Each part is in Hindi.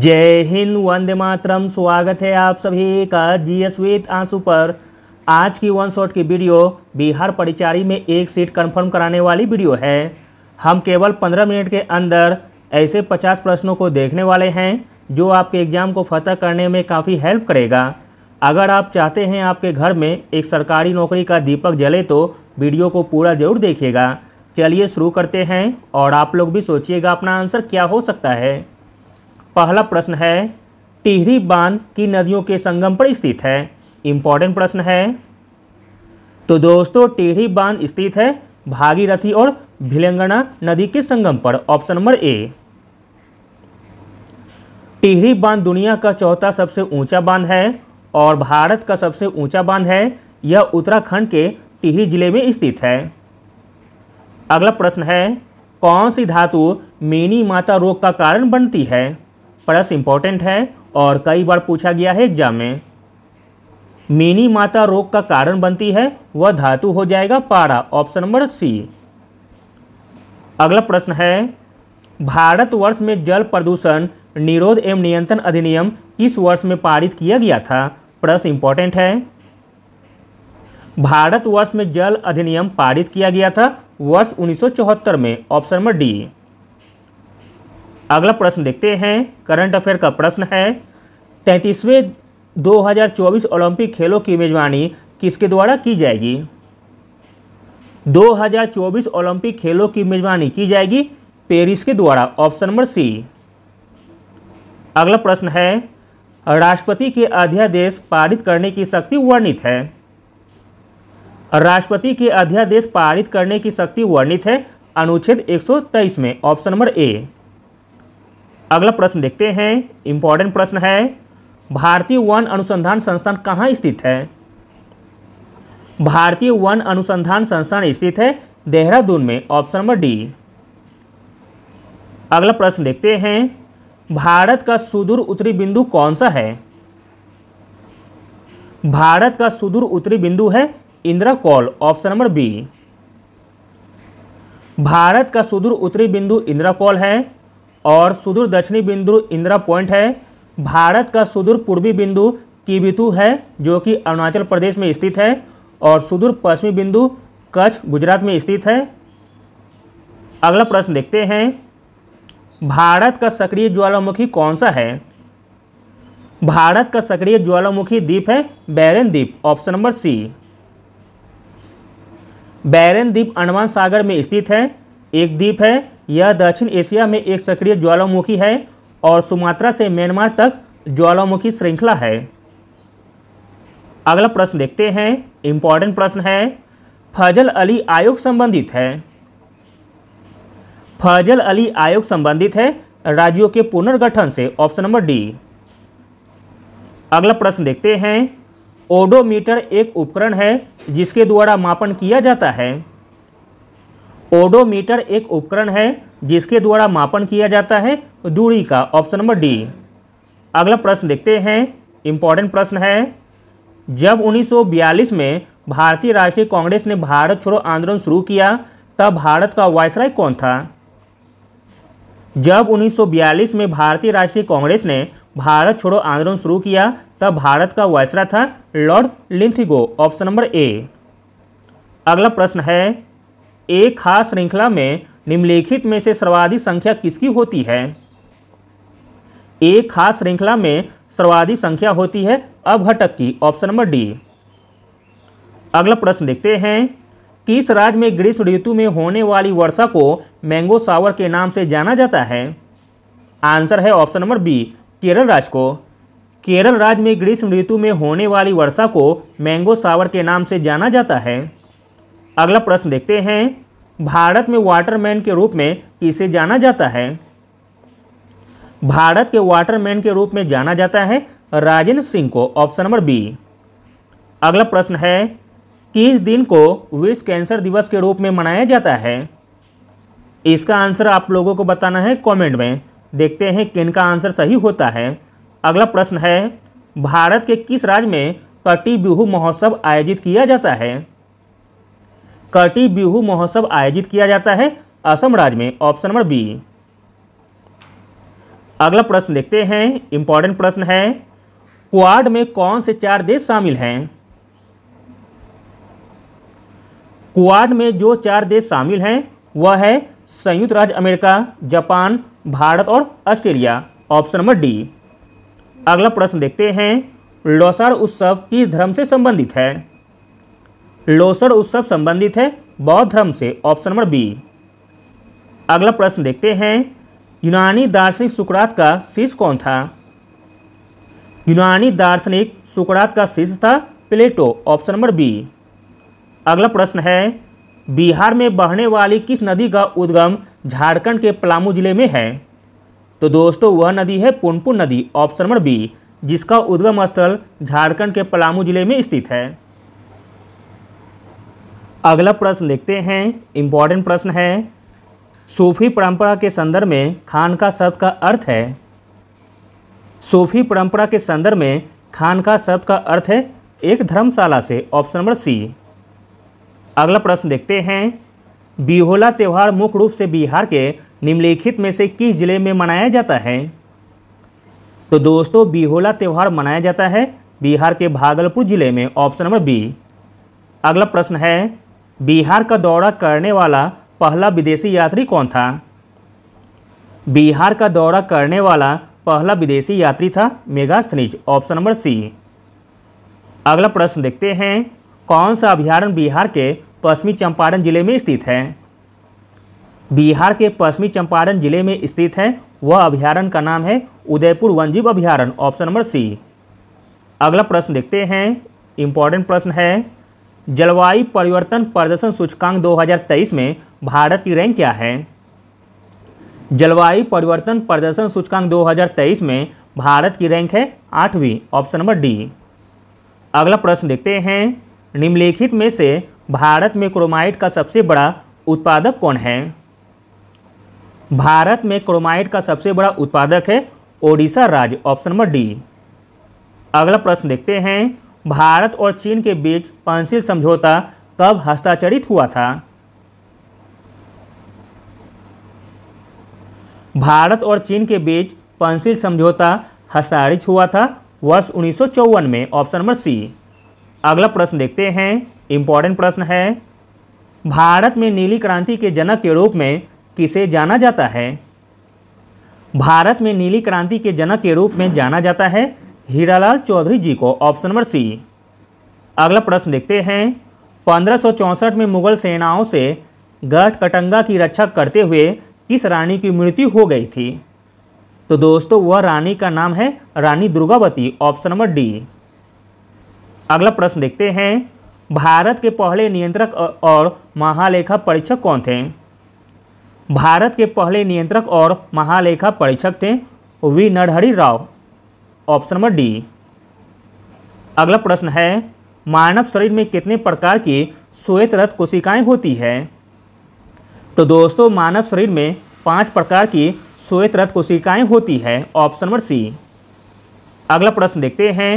जय हिंद वंदे मातरम स्वागत है आप सभी का जी एस वीत आंसू पर आज की वन शॉट की वीडियो बिहार परिचारी में एक सीट कंफर्म कराने वाली वीडियो है हम केवल 15 मिनट के अंदर ऐसे 50 प्रश्नों को देखने वाले हैं जो आपके एग्जाम को फतह करने में काफ़ी हेल्प करेगा अगर आप चाहते हैं आपके घर में एक सरकारी नौकरी का दीपक जले तो वीडियो को पूरा ज़रूर देखिएगा चलिए शुरू करते हैं और आप लोग भी सोचिएगा अपना आंसर क्या हो सकता है पहला प्रश्न है टिहरी बांध की नदियों के संगम पर स्थित है इंपॉर्टेंट प्रश्न है तो दोस्तों टिहरी बांध स्थित है भागीरथी और भिलंगना नदी के संगम पर ऑप्शन नंबर ए टिहरी बांध दुनिया का चौथा सबसे ऊंचा बांध है और भारत का सबसे ऊंचा बांध है यह उत्तराखंड के टिहरी जिले में स्थित है अगला प्रश्न है कौन सी धातु मेनी माता रोग का कारण बनती है प्लस इम्पॉर्टेंट है और कई बार पूछा गया है एग्जाम में मिनी माता रोग का कारण बनती है वह धातु हो जाएगा पारा ऑप्शन नंबर सी अगला प्रश्न है भारतवर्ष में जल प्रदूषण निरोध एवं नियंत्रण अधिनियम किस वर्ष में पारित किया गया था प्रश्न इंपॉर्टेंट है भारतवर्ष में जल अधिनियम पारित किया गया था वर्ष 1974 में ऑप्शन नंबर डी अगला प्रश्न देखते हैं करंट अफेयर का प्रश्न है तैंतीसवें 2024 ओलंपिक खेलों की मेजबानी किसके द्वारा की जाएगी 2024 ओलंपिक खेलों की मेजबानी की जाएगी पेरिस के द्वारा ऑप्शन नंबर सी अगला प्रश्न है राष्ट्रपति के अध्यादेश पारित करने की शक्ति वर्णित है राष्ट्रपति के अध्यादेश पारित करने की शक्ति वर्णित है अनुच्छेद 123 में ऑप्शन नंबर ए अगला प्रश्न देखते हैं इंपॉर्टेंट प्रश्न है भारतीय वन अनुसंधान संस्थान कहाँ स्थित है भारतीय वन अनुसंधान संस्थान स्थित है देहरादून में ऑप्शन नंबर डी अगला प्रश्न देखते हैं भारत का सुदूर उत्तरी बिंदु कौन सा है भारत का सुदूर उत्तरी बिंदु है Indira Col option number B Bharat का सुदूर उत्तरी बिंदु इंदिरा कॉल है और सुदूर दक्षिणी बिंदु इंदिरा पॉइंट है भारत का सुदूर पूर्वी बिंदु किबितु है जो कि अरुणाचल प्रदेश में स्थित है और सुदूर पश्चिमी बिंदु कच्छ गुजरात में स्थित है अगला प्रश्न देखते हैं भारत का सक्रिय ज्वालामुखी कौन सा है भारत का सक्रिय ज्वालामुखी द्वीप है बैरन द्वीप ऑप्शन नंबर सी बैरन द्वीप अंडमान सागर में स्थित है एक द्वीप है यह दक्षिण एशिया में एक सक्रिय ज्वालामुखी है और सुमात्रा से म्यांमार तक ज्वालामुखी श्रृंखला है अगला प्रश्न देखते हैं इंपॉर्टेंट प्रश्न है फजल अली आयोग संबंधित है फजल अली आयोग संबंधित है राज्यों के पुनर्गठन से ऑप्शन नंबर डी अगला प्रश्न देखते हैं ओडोमीटर एक उपकरण है जिसके द्वारा मापन किया जाता है ओडोमीटर एक उपकरण है जिसके द्वारा मापन किया जाता है दूरी का ऑप्शन नंबर डी अगला प्रश्न देखते हैं इम्पॉर्टेंट प्रश्न है जब 1942 में भारतीय राष्ट्रीय कांग्रेस ने भारत छोड़ो आंदोलन शुरू किया तब भारत का वायसराय कौन था जब 1942 में भारतीय राष्ट्रीय कांग्रेस ने भारत छोड़ो आंदोलन शुरू किया तब भारत का वायसराय था Lord Linlithgow option number A अगला प्रश्न है एक खास श्रृंखला में निम्नलिखित में से सर्वाधिक संख्या किसकी होती है एक खास श्रृंखला में सर्वाधिक संख्या होती है अभटक की ऑप्शन नंबर डी अगला प्रश्न देखते हैं किस राज्य में ग्रीष्म ऋतु में होने वाली वर्षा को मैंगो सावर के नाम से जाना जाता है आंसर है ऑप्शन नंबर बी केरल राज्य को केरल राज्य में ग्रीष्म ऋतु में होने वाली वर्षा को मैंगो सावर के नाम से जाना जाता है अगला प्रश्न देखते हैं भारत में वाटरमैन के रूप में किसे जाना जाता है भारत के वाटरमैन के रूप में जाना जाता है राजेंद्र सिंह को ऑप्शन नंबर बी अगला प्रश्न है किस दिन को विश्व कैंसर दिवस के रूप में मनाया जाता है इसका आंसर आप लोगों को बताना है कमेंट में देखते हैं किन का आंसर सही होता है अगला प्रश्न है भारत के किस राज्य में कटी बिहू महोत्सव आयोजित किया जाता है कटी बिहू महोत्सव आयोजित किया जाता है असम राज्य में ऑप्शन नंबर बी अगला प्रश्न देखते हैं इंपॉर्टेंट प्रश्न है क्वाड में कौन से चार देश शामिल हैं क्वाड में जो चार देश शामिल हैं वह है संयुक्त राज्य अमेरिका जापान भारत और ऑस्ट्रेलिया ऑप्शन नंबर डी अगला प्रश्न देखते हैं लोसार उत्सव किस धर्म से संबंधित है लोसड़ उत्सव संबंधित है बौद्ध धर्म से ऑप्शन नंबर बी अगला प्रश्न देखते हैं यूनानी दार्शनिक सुकरात का शीर्ष कौन था यूनानी दार्शनिक सुकरात का शीर्ष था प्लेटो ऑप्शन नंबर बी अगला प्रश्न है बिहार में बहने वाली किस नदी का उद्गम झारखंड के पलामू जिले में है तो दोस्तों वह नदी है पुनपुन नदी ऑप्शन नंबर बी जिसका उद्गम स्थल झारखंड के पलामू जिले में स्थित है अगला प्रश्न देखते हैं इम्पॉर्टेंट प्रश्न है सूफी परंपरा के संदर्भ में खान का शब्द का अर्थ है सूफी परंपरा के संदर्भ में खान का शब्द का अर्थ है एक धर्मशाला से ऑप्शन नंबर सी अगला प्रश्न देखते हैं बिहोला त्यौहार मुख्य रूप से बिहार के निम्नलिखित में से किस जिले में मनाया जाता है तो दोस्तों बिहोला त्यौहार मनाया जाता है बिहार के भागलपुर जिले में ऑप्शन नंबर बी अगला प्रश्न है बिहार का दौरा करने वाला पहला विदेशी यात्री कौन था बिहार का दौरा करने वाला पहला विदेशी यात्री था मेगास्थनीज ऑप्शन नंबर सी अगला प्रश्न देखते हैं कौन सा अभ्यारण्य बिहार के पश्चिमी चंपारण जिले में स्थित है बिहार के पश्चिमी चंपारण जिले में स्थित है वह अभ्यारण का नाम है उदयपुर वनजीव अभ्यारण्य ऑप्शन नंबर सी अगला प्रश्न देखते हैं इम्पॉर्टेंट प्रश्न है जलवायु परिवर्तन प्रदर्शन सूचकांक 2023 में भारत की रैंक क्या है जलवायु परिवर्तन प्रदर्शन सूचकांक 2023 में भारत की रैंक है आठवीं ऑप्शन नंबर डी अगला प्रश्न देखते हैं निम्नलिखित में से भारत में क्रोमाइट का सबसे बड़ा उत्पादक कौन है भारत में क्रोमाइट का सबसे बड़ा उत्पादक है ओडिशा राज्य ऑप्शन नंबर डी अगला प्रश्न देखते हैं भारत और चीन के बीच पंसिल समझौता कब हस्ताक्षरित हुआ था भारत और चीन के बीच पंसिल समझौता हस्ताक्षरित हुआ था वर्ष उन्नीस में ऑप्शन नंबर सी अगला प्रश्न देखते हैं इंपॉर्टेंट प्रश्न है भारत में नीली क्रांति के जनक के रूप में किसे जाना जाता है भारत में नीली क्रांति के जनक के रूप में जाना जाता है हीरालाल चौधरी जी को ऑप्शन नंबर सी अगला प्रश्न देखते हैं पंद्रह में मुगल सेनाओं से गढ़ कटंगा की रक्षा करते हुए किस रानी की मृत्यु हो गई थी तो दोस्तों वह रानी का नाम है Rani Durgavati option number D अगला प्रश्न देखते हैं भारत के पहले नियंत्रक और महालेखा परीक्षक कौन थे भारत के पहले नियंत्रक और महालेखा परीक्षक थे V Narahari Rao option number D अगला प्रश्न है मानव शरीर में कितने प्रकार की श्वेत रथ कोशिकाएं होती है तो दोस्तों मानव शरीर में पांच प्रकार की श्वेत रथ कोशिकाएं होती है ऑप्शन नंबर सी अगला प्रश्न देखते हैं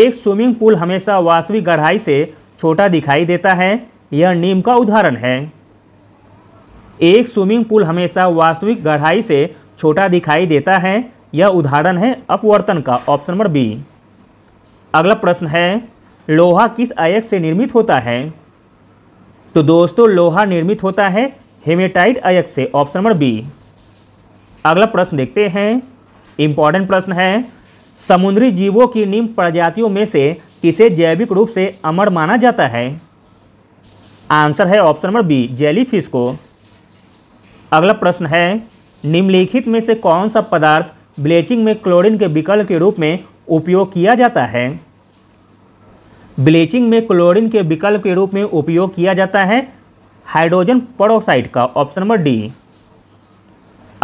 एक स्विमिंग पूल हमेशा वास्तविक गढ़ाई से छोटा दिखाई देता है यह नीम का उदाहरण है एक स्विमिंग पूल हमेशा वास्तविक गढ़ाई से छोटा दिखाई देता है यह उदाहरण है अपवर्तन का ऑप्शन नंबर बी अगला प्रश्न है लोहा किस आयक से निर्मित होता है तो दोस्तों लोहा निर्मित होता है हेमेटाइट अयक से ऑप्शन नंबर बी अगला प्रश्न देखते हैं इंपॉर्टेंट प्रश्न है समुद्री जीवों की निम्न प्रजातियों में से किसे जैविक रूप से अमर माना जाता है आंसर है ऑप्शन नंबर बी जेलीफिश को अगला प्रश्न है निम्नलिखित में से कौन सा पदार्थ ब्लीचिंग में क्लोरीन के विकल्प के रूप में उपयोग किया जाता है ब्लीचिंग में क्लोरीन के विकल्प के रूप में उपयोग किया जाता है हाइड्रोजन परोक्साइड का ऑप्शन नंबर डी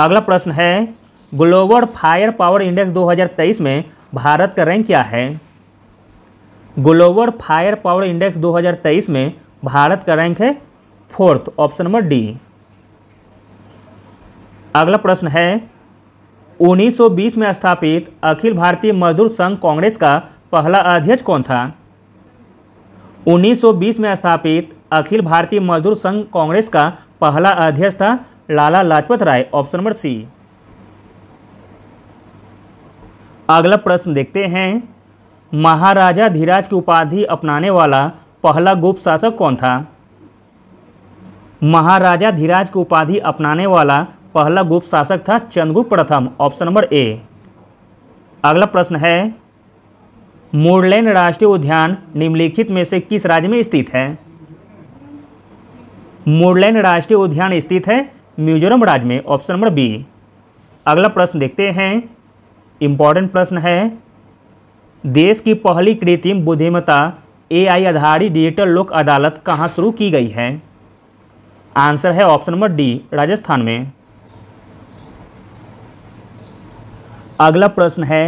अगला प्रश्न है ग्लोबल फायर पावर इंडेक्स 2023 में भारत का रैंक क्या है ग्लोबल फायर पावर इंडेक्स 2023 में भारत का रैंक है फोर्थ ऑप्शन नंबर डी अगला प्रश्न है 1920 में स्थापित अखिल भारतीय मजदूर संघ कांग्रेस का पहला अध्यक्ष कौन था 1920 में स्थापित अखिल भारतीय मजदूर संघ कांग्रेस का पहला अध्यक्ष था Lala Lajpat Rai option number C अगला प्रश्न देखते हैं महाराजा धीराज की उपाधि अपनाने वाला पहला गुप्त शासक कौन था महाराजा धीराज की उपाधि अपनाने वाला पहला गुप्त शासक था चंद्रगुप्त प्रथम ऑप्शन नंबर ए अगला प्रश्न है मोरलैंड राष्ट्रीय उद्यान निम्नलिखित में से किस राज्य में स्थित है मोरलैंड राष्ट्रीय उद्यान स्थित है मिजोरम राज्य में ऑप्शन नंबर बी अगला प्रश्न देखते हैं इंपॉर्टेंट प्रश्न है देश की पहली कृत्रिम बुद्धिमत्ता एआई आधारित डिजिटल लोक अदालत कहाँ शुरू की गई है आंसर है ऑप्शन नंबर डी राजस्थान में अगला प्रश्न है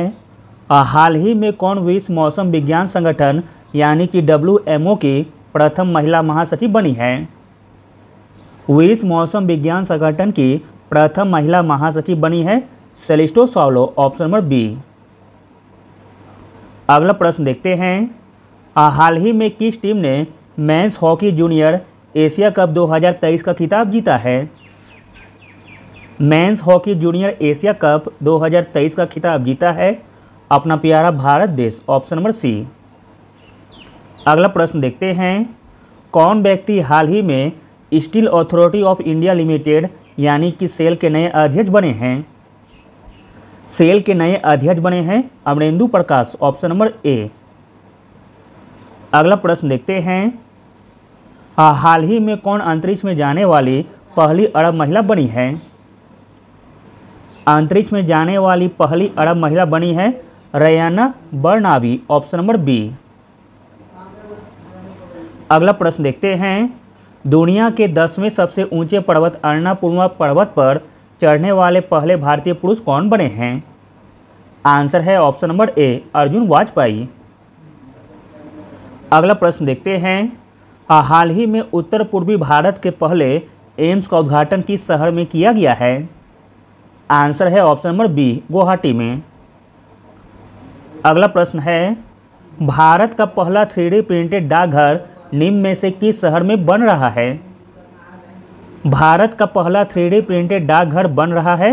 हाल ही में कौन विश्व मौसम विज्ञान संगठन यानी कि डब्ल्यू एम की प्रथम महिला महासचिव बनी है विश्व मौसम विज्ञान संगठन की प्रथम महिला महासचिव बनी है Celeste Saulo option number B अगला प्रश्न देखते हैं हाल ही में किस टीम ने men's hockey junior Asia Cup 2023 का खिताब जीता है men's hockey junior Asia Cup 2023 का खिताब जीता है अपना प्यारा भारत देश ऑप्शन नंबर सी अगला प्रश्न देखते हैं कौन व्यक्ति हाल ही में Steel Authority of India Limited यानी कि सेल के नए अध्यक्ष बने हैं सेल के नए अध्यक्ष बने हैं Amarendu Prakash option number A अगला प्रश्न देखते हैं हाल ही में कौन अंतरिक्ष में जाने वाली पहली अरब महिला बनी है अंतरिक्ष में जाने वाली पहली अरब महिला बनी है Rayyana Barnawi option number B अगला प्रश्न देखते हैं दुनिया के दसवें सबसे ऊंचे पर्वत अर्णापूर्णा पर्वत पर चढ़ने वाले पहले भारतीय पुरुष कौन बने हैं आंसर है option number A Arjun Vajpayee अगला प्रश्न देखते हैं हाल ही में उत्तर पूर्वी भारत के पहले एम्स का उद्घाटन किस शहर में किया गया है आंसर है ऑप्शन नंबर बी गुवाहाटी में अगला प्रश्न है भारत का पहला थ्री प्रिंटेड डाकघर निम्न में से किस शहर में बन रहा है भारत का पहला थ्री प्रिंटेड डाकघर बन रहा है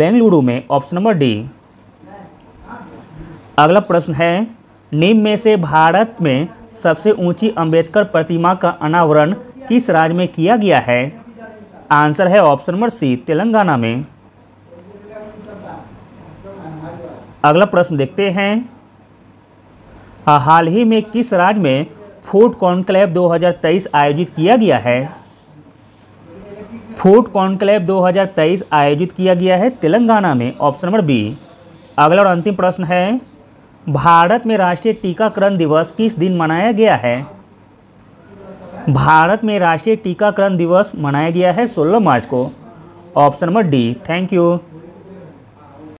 बेंगलुरु में ऑप्शन नंबर डी अगला प्रश्न है निम्न में से भारत में सबसे ऊंची अंबेडकर प्रतिमा का अनावरण किस राज्य में किया गया है आंसर है ऑप्शन नंबर सी तेलंगाना में अगला प्रश्न देखते हैं हाँ, हाल ही में किस राज्य में फूड कॉन्क्लेव 2023 आयोजित किया गया है फूड कॉन्क्लेव 2023 आयोजित किया गया है तेलंगाना में ऑप्शन नंबर बी अगला और अंतिम प्रश्न है भारत में राष्ट्रीय टीकाकरण दिवस किस दिन मनाया गया है भारत में राष्ट्रीय टीकाकरण दिवस मनाया गया है 16 मार्च को option number D thank you